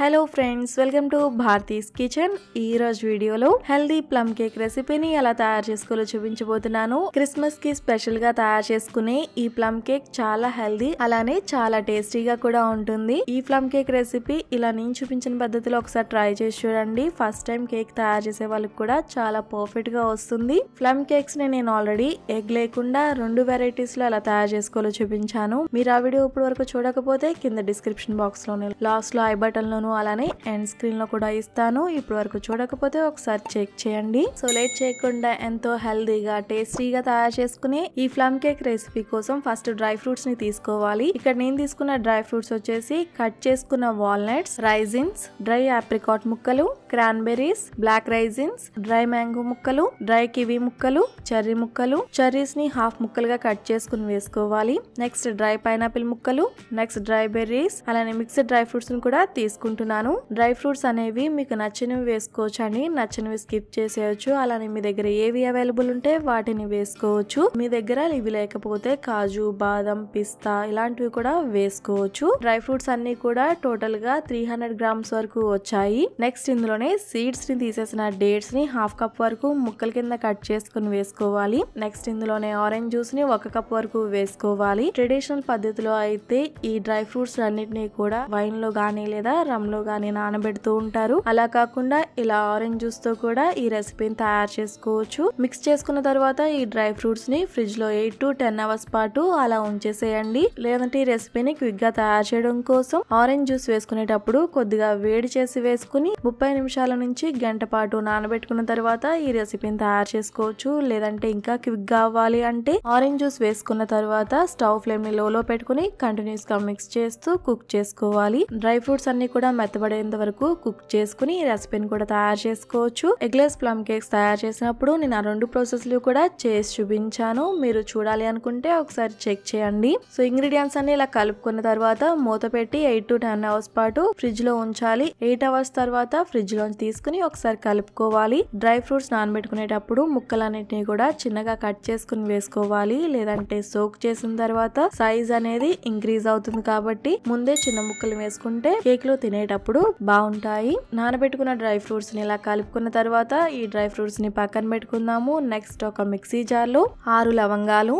hello friends welcome to Bharati's kitchen ఈ రోజు వీడియోలో హెల్దీ ప్లమ్ కేక్ రెసిపీని ఎలా తయారు చేసుకోవాలో చూపించబోతున్నాను క్రిస్మస్ కి స్పెషల్ గా తయారు చేసుకునే ఈ ప్లమ్ కేక్ చాలా హెల్దీ అలానే చాలా టేస్టీగా కూడా ఉంటుంది ఈ ప్లమ్ కేక్ రెసిపీ ఇలా నేను చూపించిన పద్ధతిలో ఒకసారి ట్రై చేసి చూడండి ఫస్ట్ టైం కేక్ తయారు చేసే వాళ్ళకి కూడా చాలా పర్ఫెక్ట్ గా వస్తుంది ప్లమ్ కేక్స్ ని నేను ఆల్రెడీ ఎగ్ లేకుండా రెండు వెరైటీస్ లో ఎలా తయారు చేసుకోవాలో చూపించాను మీరు ఆ వీడియో ఇప్పటి వరకు చూడకపోతే కింద డిస్క్రిప్షన్ బాక్స్ లోనే లాస్ట్ లో ఐ బటన్ లోను అలానే ఎండ్ స్క్రీన్ లో కూడా ఇస్తాను ఇప్పటి వరకు చూడకపోతే ఒకసారి చెక్ చేయండి సో లేట్ చేయకుండా ఎంతో హెల్దీగా టేస్టీగా తయారు చేసుకునే ఈ ఫ్లమ్ కేక్ రెసిపీ కోసం ఫస్ట్ డ్రై ఫ్రూట్స్ ని తీసుకోవాలి ఇక్కడ నేను తీసుకున్న డ్రై ఫ్రూట్స్ వచ్చేసి కట్ చేసుకున్న వాల్నట్స్ రైజిన్స్ డ్రై ఆప్రికాట్ ముక్కలు cranberries black raisins dry mango ముక్కలు డ్రై కివీ ముక్కలు చెర్రీ ముక్కలు చెర్రీస్ ని హాఫ్ ముక్కలుగా కట్ చేసుకుని వేసుకోవాలి నెక్స్ట్ డ్రై పైనాపిల్ ముక్కలు నెక్స్ట్ డ్రై బెర్రీస్ అలానే మిక్స్డ్ డ్రై ఫ్రూట్స్ ని కూడా తీసుకుంటాను వేసుకుంటున్నాను డ్రై ఫ్రూట్స్ అనేవి మీకు నచ్చినవి వేసుకోవచ్చు అండి నచ్చినవి స్కిప్ చేసేయచ్చు అలానే మీ దగ్గర ఏవి అవైలబుల్ ఉంటే వాటిని వేసుకోవచ్చు మీ దగ్గర ఇవి లేకపోతే కాజు బాదం పిస్తా ఇలాంటివి కూడా వేసుకోవచ్చు డ్రై ఫ్రూట్స్ అన్ని కూడా టోటల్ గా త్రీ హండ్రెడ్ గ్రామ్స్ వరకు వచ్చాయి నెక్స్ట్ ఇందులోనే సీడ్స్ ని తీసేసిన డేట్స్ ని హాఫ్ కప్ వరకు ముక్కల కింద కట్ చేసుకుని వేసుకోవాలి నెక్స్ట్ ఇందులోనే ఆరెంజ్ జ్యూస్ ని ఒక కప్ వరకు వేసుకోవాలి ట్రెడిషనల్ పద్ధతిలో అయితే ఈ డ్రై ఫ్రూట్స్ అన్నిటినీ కూడా వైన్ లో గానీ లేదా సమ్లో కానీ నానబెడుతూ ఉంటారు అలా కాకుండా ఇలా ఆరెంజ్ జ్యూస్ తో కూడా ఈ రెసిపీని తయారు చేసుకోవచ్చు మిక్స్ చేసుకున్న తర్వాత ఈ డ్రై ఫ్రూట్స్ ని ఫ్రిడ్జ్ లో ఎయిట్ టు టెన్ అవర్స్ పాటు అలా ఉంచేసేయండి లేదంటే ఈ రెసిపీని క్విక్ గా తయారు చేయడం కోసం ఆరెంజ్ జ్యూస్ వేసుకునేటప్పుడు కొద్దిగా వేడి చేసి వేసుకుని ముప్పై నిమిషాల నుంచి గంట పాటు నానబెట్టుకున్న తర్వాత ఈ రెసిపీని తయారు చేసుకోవచ్చు లేదంటే ఇంకా క్విక్ గా అవ్వాలి అంటే ఆరెంజ్ జ్యూస్ వేసుకున్న తర్వాత స్టవ్ ఫ్లేమ్ ని లో పెట్టుకుని కంటిన్యూస్ గా మిక్స్ చేస్తూ కుక్ చేసుకోవాలి డ్రై ఫ్రూట్స్ అన్ని కూడా మెత్తబడేంత వరకు కుక్ చేసుకుని రెసిపీని కూడా తయారు చేసుకోవచ్చు ఎగ్లెస్ ప్లమ్ కేక్స్ తయారు చేసినప్పుడు నేను ఆ రెండు ప్రాసెస్లు కూడా చేసి చూపించాను మీరు చూడాలి అనుకుంటే ఒకసారి చెక్ చేయండి సో ఇంగ్రీడియంట్స్ అన్ని ఇలా కలుపుకున్న తర్వాత మూత పెట్టి ఎయిట్ టు టెన్ అవర్స్ పాటు ఫ్రిడ్జ్ లో ఉంచాలి ఎయిట్ అవర్స్ తర్వాత ఫ్రిడ్జ్ లో తీసుకుని ఒకసారి కలుపుకోవాలి డ్రై ఫ్రూట్స్ నానబెట్టుకునేటప్పుడు ముక్కలన్నింటినీ కూడా చిన్నగా కట్ చేసుకుని వేసుకోవాలి లేదంటే సోక్ చేసిన తర్వాత సైజ్ అనేది ఇంక్రీజ్ అవుతుంది కాబట్టి ముందే చిన్న ముక్కలు వేసుకుంటే కేక్ లో తినే తినేటప్పుడు బాగుంటాయి నానబెట్టుకున్న డ్రై ఫ్రూట్స్ని ఇలా కలుపుకున్న తర్వాత ఈ డ్రై ఫ్రూట్స్ని పక్కన పెట్టుకుందాము నెక్స్ట్ ఒక మిక్సీ జార్లో ఆరు లవంగాలు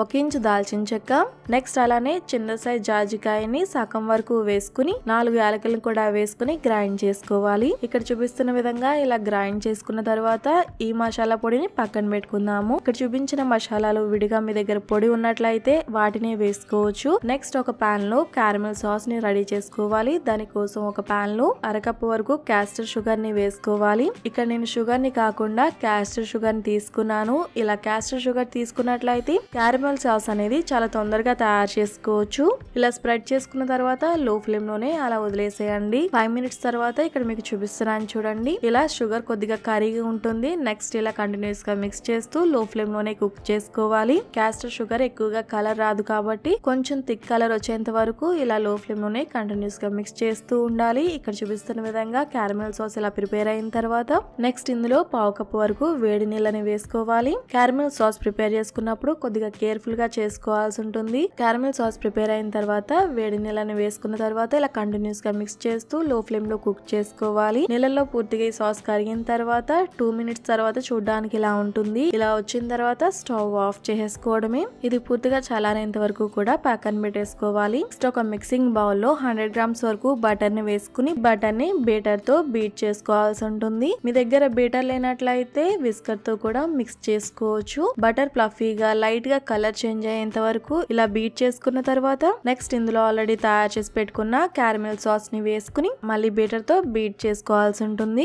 ఒక ఇంచు దాల్చిన చెక్క నెక్స్ట్ అలానే చిన్న సైజ్ జాజికాయని సగం వరకు వేసుకుని నాలుగు యాలకులను కూడా వేసుకుని గ్రైండ్ చేసుకోవాలి ఇక్కడ చూపిస్తున్న విధంగా ఇలా గ్రైండ్ చేసుకున్న తర్వాత ఈ మసాలా పొడిని పక్కన పెట్టుకుందాము ఇక్కడ చూపించిన మసాలాలు విడిగా మీ దగ్గర పొడి ఉన్నట్లయితే వాటిని వేసుకోవచ్చు నెక్స్ట్ ఒక ప్యాన్ లో క్యారమెల్ సాస్ ని రెడీ చేసుకోవాలి దానికోసం ఒక ప్యాన్ లో అరకప్పు వరకు క్యాస్టర్ షుగర్ ని వేసుకోవాలి ఇక్కడ నేను షుగర్ ని కాకుండా క్యాస్టర్ షుగర్ ని తీసుకున్నాను ఇలా క్యాస్టర్ షుగర్ తీసుకున్నట్లయితే క్యారమెల్ వెజిటబుల్ సాస్ అనేది చాలా తొందరగా తయారు చేసుకోవచ్చు ఇలా స్ప్రెడ్ చేసుకున్న తర్వాత లో ఫ్లేమ్ లోనే అలా వదిలేసేయండి ఫైవ్ మినిట్స్ తర్వాత ఇక్కడ మీకు చూపిస్తున్నాను చూడండి ఇలా షుగర్ కొద్దిగా కరిగి ఉంటుంది నెక్స్ట్ ఇలా కంటిన్యూస్ గా మిక్స్ చేస్తూ లో ఫ్లేమ్ లోనే కుక్ చేసుకోవాలి క్యాస్టర్ షుగర్ ఎక్కువగా కలర్ రాదు కాబట్టి కొంచెం థిక్ కలర్ వచ్చేంత వరకు ఇలా లో ఫ్లేమ్ లోనే కంటిన్యూస్ గా మిక్స్ చేస్తూ ఉండాలి ఇక్కడ చూపిస్తున్న విధంగా క్యారమెల్ సాస్ ఇలా ప్రిపేర్ అయిన తర్వాత నెక్స్ట్ ఇందులో పావు కప్పు వరకు వేడి నీళ్ళని వేసుకోవాలి క్యారమెల్ సాస్ ప్రిపేర్ చేసుకున్నప్పుడు కొద్దిగా కేర్ కేర్ఫుల్గా చేసుకోవాల్సి ఉంటుంది క్యారమిల్ సాస్ ప్రిపేర్ అయిన తర్వాత వేడి నీళ్ళని వేసుకున్న తర్వాత ఇలా కంటిన్యూస్గా మిక్స్ చేస్తూ లో ఫ్లేమ్లో కుక్ చేసుకోవాలి నీళ్ళల్లో పూర్తిగా ఈ సాస్ కరిగిన తర్వాత టూ మినిట్స్ తర్వాత చూడడానికి ఇలా ఉంటుంది ఇలా వచ్చిన తర్వాత స్టవ్ ఆఫ్ చేసుకోవడమే ఇది పూర్తిగా చల్లారేంత వరకు కూడా ప్యాక్ అని పెట్టేసుకోవాలి నెక్స్ట్ ఒక మిక్సింగ్ బౌల్ లో హండ్రెడ్ గ్రామ్స్ వరకు బటర్ ని వేసుకుని బటర్ ని బీటర్ తో బీట్ చేసుకోవాల్సి ఉంటుంది మీ దగ్గర బీటర్ లేనట్లయితే విస్కర్ తో కూడా మిక్స్ చేసుకోవచ్చు బటర్ ఫ్లఫీగా లైట్ గా కలర్ కలర్ చేంజ్ అయ్యేంత వరకు ఇలా బీట్ చేసుకున్న తర్వాత నెక్స్ట్ ఇందులో ఆల్రెడీ తయారు చేసి పెట్టుకున్న క్యారమెల్ సాస్ ని వేసుకుని మళ్ళీ బీటర్ తో బీట్ చేసుకోవాల్సి ఉంటుంది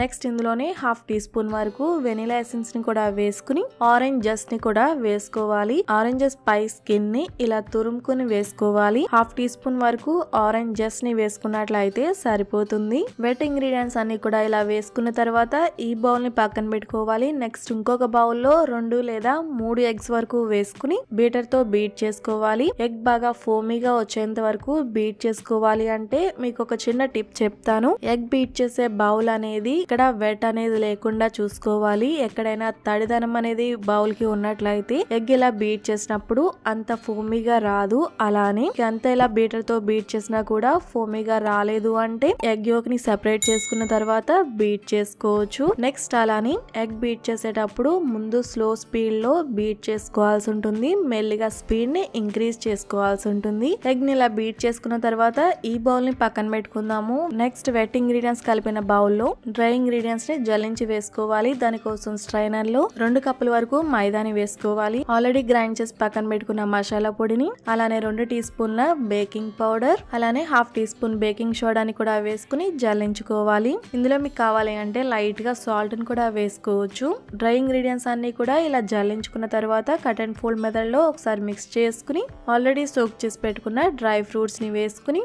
నెక్స్ట్ ఇందులోనే హాఫ్ టీ స్పూన్ వరకు వెనిలా ఎసెన్స్ ని కూడా వేసుకుని జస్ ని కూడా వేసుకోవాలి ఆరెంజ్ పై స్కిన్ ని ఇలా తురుముకుని వేసుకోవాలి హాఫ్ టీ స్పూన్ వరకు జస్ ని వేసుకున్నట్లయితే సరిపోతుంది వెట్ ఇంగ్రీడియంట్స్ అన్ని కూడా ఇలా వేసుకున్న తర్వాత ఈ బౌల్ ని పక్కన పెట్టుకోవాలి నెక్స్ట్ ఇంకొక బౌల్ లో రెండు లేదా మూడు ఎగ్స్ వరకు వేసుకుని బీటర్ తో బీట్ చేసుకోవాలి ఎగ్ బాగా ఫోమీగా వచ్చేంత వరకు బీట్ చేసుకోవాలి అంటే మీకు ఒక చిన్న టిప్ చెప్తాను ఎగ్ బీట్ చేసే బౌల్ అనేది ఇక్కడ వెట్ అనేది లేకుండా చూసుకోవాలి ఎక్కడైనా తడిదనం అనేది బౌల్ కి ఉన్నట్లయితే ఎగ్ ఇలా బీట్ చేసినప్పుడు అంత ఫోమీగా రాదు అలానే అంత ఇలా బీటర్ తో బీట్ చేసినా కూడా ఫోమీగా రాలేదు అంటే ఎగ్ యోక్ ని సెపరేట్ చేసుకున్న తర్వాత బీట్ చేసుకోవచ్చు నెక్స్ట్ అలానే ఎగ్ బీట్ చేసేటప్పుడు ముందు స్లో స్పీడ్ లో బీట్ చేసుకోవాల్సి ఉంటుంది మెల్లిగా స్పీడ్ ని ఇంక్రీజ్ చేసుకోవాల్సి ఉంటుంది ఎగ్ ని ఇలా బీట్ చేసుకున్న తర్వాత ఈ బౌల్ ని పక్కన పెట్టుకుందాము నెక్స్ట్ వెట్ ఇంగ్రీడియంట్స్ కలిపిన బౌల్ లో డ్రై ఇంగ్రీడియంట్స్ని జల్లించి వేసుకోవాలి దానికోసం స్ట్రైనర్లో రెండు కప్పుల వరకు మైదాని వేసుకోవాలి ఆల్రెడీ గ్రైండ్ చేసి పక్కన పెట్టుకున్న మసాలా పొడిని అలానే రెండు టీ స్పూన్ల బేకింగ్ పౌడర్ అలానే హాఫ్ టీ స్పూన్ బేకింగ్ సోడాని కూడా వేసుకుని జల్లించుకోవాలి ఇందులో మీకు కావాలి అంటే లైట్ గా సాల్ట్ ని కూడా వేసుకోవచ్చు డ్రై ఇంగ్రీడియంట్స్ అన్ని కూడా ఇలా జల్లించుకున్న తర్వాత కట్ అండ్ ఫోల్డ్ మెథడ్ లో ఒకసారి మిక్స్ చేసుకుని ఆల్రెడీ సోక్ చేసి పెట్టుకున్న డ్రై ఫ్రూట్స్ ని వేసుకుని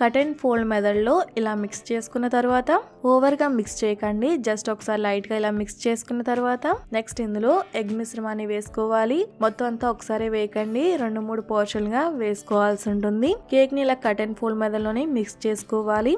కట్ అండ్ ఫోల్డ్ మెథడ్లో ఇలా మిక్స్ చేసుకున్న తర్వాత ఓవర్గా మిక్స్ చేయకండి జస్ట్ ఒకసారి లైట్గా ఇలా మిక్స్ చేసుకున్న తర్వాత నెక్స్ట్ ఇందులో ఎగ్ మిశ్రమాన్ని వేసుకోవాలి మొత్తం అంతా ఒకసారి వేయకండి రెండు మూడు పోర్షన్గా వేసుకోవాల్సి ఉంటుంది కేక్ని ఇలా కట్ అండ్ ఫోల్డ్ మెథడ్లోనే మిక్స్ చేసుకోవాలి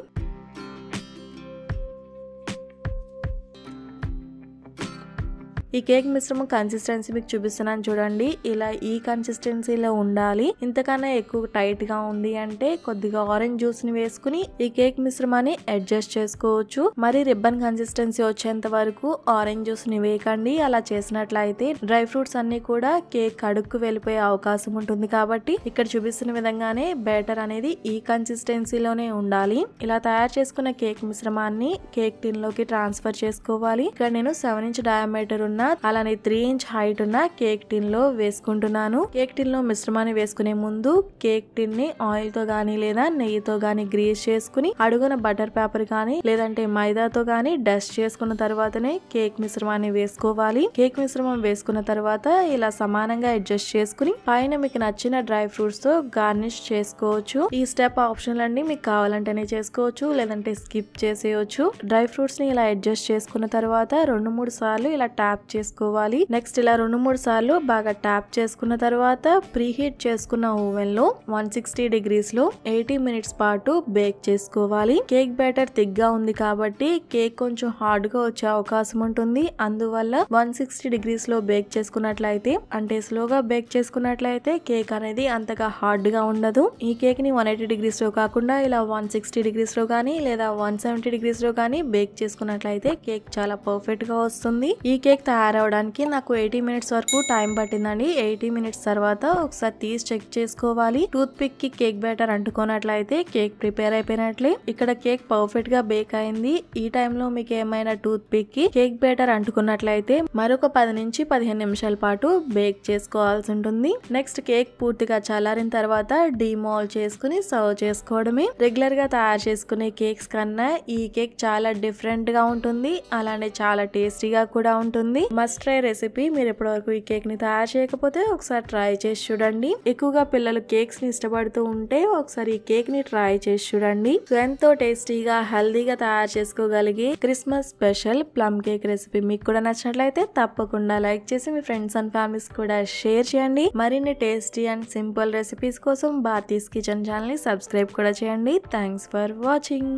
ఈ కేక్ మిశ్రమ కన్సిస్టెన్సీ మీకు చూపిస్తున్నాను చూడండి ఇలా ఈ కన్సిస్టెన్సీలో ఉండాలి ఇంతకన్నా ఎక్కువ టైట్ గా ఉంది అంటే కొద్దిగా ఆరెంజ్ జ్యూస్ ని వేసుకుని ఈ కేక్ మిశ్రమాన్ని అడ్జస్ట్ చేసుకోవచ్చు మరి రిబ్బన్ కన్సిస్టెన్సీ వచ్చేంత వరకు ఆరెంజ్ జ్యూస్ ని వేయకండి అలా చేసినట్లయితే డ్రై ఫ్రూట్స్ అన్ని కూడా కేక్ కడుక్కు వెళ్ళిపోయే అవకాశం ఉంటుంది కాబట్టి ఇక్కడ చూపిస్తున్న విధంగానే బ్యాటర్ అనేది ఈ కన్సిస్టెన్సీలోనే ఉండాలి ఇలా తయారు చేసుకున్న కేక్ మిశ్రమాన్ని కేక్ టిన్ లోకి ట్రాన్స్ఫర్ చేసుకోవాలి ఇక్కడ నేను సెవెన్ ఇంచ్ డయామీటర్ ఉన్న అలానే త్రీ ఇంచ్ హైట్ ఉన్న కేక్ టిన్ లో వేసుకుంటున్నాను కేక్ టిన్ లో మిశ్రమాన్ని వేసుకునే ముందు కేక్ టిన్ ని ఆయిల్ తో గానీ లేదా నెయ్యితో గానీ గ్రీస్ చేసుకుని అడుగున బటర్ పేపర్ కానీ లేదంటే మైదాతో కానీ డస్ట్ చేసుకున్న తర్వాతనే కేక్ మిశ్రమాన్ని వేసుకోవాలి కేక్ మిశ్రమం వేసుకున్న తర్వాత ఇలా సమానంగా అడ్జస్ట్ చేసుకుని పైన మీకు నచ్చిన డ్రై ఫ్రూట్స్ తో గార్నిష్ చేసుకోవచ్చు ఈ స్టెప్ ఆప్షన్ అన్ని మీకు కావాలంటేనే చేసుకోవచ్చు లేదంటే స్కిప్ చేసేయచ్చు డ్రై ఫ్రూట్స్ ని ఇలా అడ్జస్ట్ చేసుకున్న తర్వాత రెండు మూడు సార్లు ఇలా ట్యాప్ చేసుకోవాలి నెక్స్ట్ ఇలా రెండు మూడు సార్లు బాగా ట్యాప్ చేసుకున్న తర్వాత ప్రీ హీట్ చేసుకున్న ఓవెన్ లో వన్ సిక్స్టీ డిగ్రీస్ లో ఎయిటీ మినిట్స్ పాటు బేక్ చేసుకోవాలి కేక్ బ్యాటర్ థిక్ గా ఉంది కాబట్టి కేక్ కొంచెం హార్డ్ గా వచ్చే అవకాశం ఉంటుంది అందువల్ల వన్ సిక్స్టీ డిగ్రీస్ లో బేక్ చేసుకున్నట్లయితే అంటే స్లోగా బేక్ చేసుకున్నట్లయితే కేక్ అనేది అంతగా హార్డ్ గా ఉండదు ఈ కేక్ ని వన్ ఎయిటీ డిగ్రీస్ లో కాకుండా ఇలా వన్ సిక్స్టీ డిగ్రీస్ లో కానీ లేదా వన్ సెవెంటీ డిగ్రీస్ లో కానీ బేక్ చేసుకున్నట్లయితే కేక్ చాలా పర్ఫెక్ట్ గా వస్తుంది ఈ కేక్ తయారు తయారు అవడానికి నాకు ఎయిటీ మినిట్స్ వరకు టైం పట్టిందండి ఎయిటీ మినిట్స్ తర్వాత ఒకసారి తీసి చెక్ చేసుకోవాలి టూత్ పిక్ కి కేక్ బ్యాటర్ అంటుకున్నట్లయితే కేక్ ప్రిపేర్ అయిపోయినట్లే ఇక్కడ కేక్ పర్ఫెక్ట్ గా బేక్ అయింది ఈ టైంలో మీకు ఏమైనా టూత్ పిక్ కి కేక్ బ్యాటర్ అంటుకున్నట్లయితే మరొక పది నుంచి పదిహేను నిమిషాల పాటు బేక్ చేసుకోవాల్సి ఉంటుంది నెక్స్ట్ కేక్ పూర్తిగా చల్లారిన తర్వాత డిమాల్ చేసుకుని సర్వ్ చేసుకోవడమే రెగ్యులర్ గా తయారు చేసుకునే కేక్స్ కన్నా ఈ కేక్ చాలా డిఫరెంట్ గా ఉంటుంది అలానే చాలా టేస్టీగా కూడా ఉంటుంది మస్ట్ ట్రై రెసిపీ మీరు ఎప్పటివరకు ఈ కేక్ని తయారు చేయకపోతే ఒకసారి ట్రై చేసి చూడండి ఎక్కువగా పిల్లలు కేక్స్ని ఇష్టపడుతూ ఉంటే ఒకసారి ఈ కేక్ని ట్రై చేసి చూడండి ఎంతో టేస్టీగా హెల్దీగా తయారు చేసుకోగలిగే Christmas special plum cake recipe మీకు కూడా నచ్చినట్లయితే తప్పకుండా లైక్ చేసి మీ ఫ్రెండ్స్ అండ్ ఫ్యామిలీస్ కూడా షేర్ చేయండి మరిన్ని టేస్టీ అండ్ సింపుల్ రెసిపీస్ కోసం భారతీస్ కిచెన్ ని సబ్స్క్రైబ్ కూడా చేయండి థ్యాంక్స్ ఫర్ వాచింగ్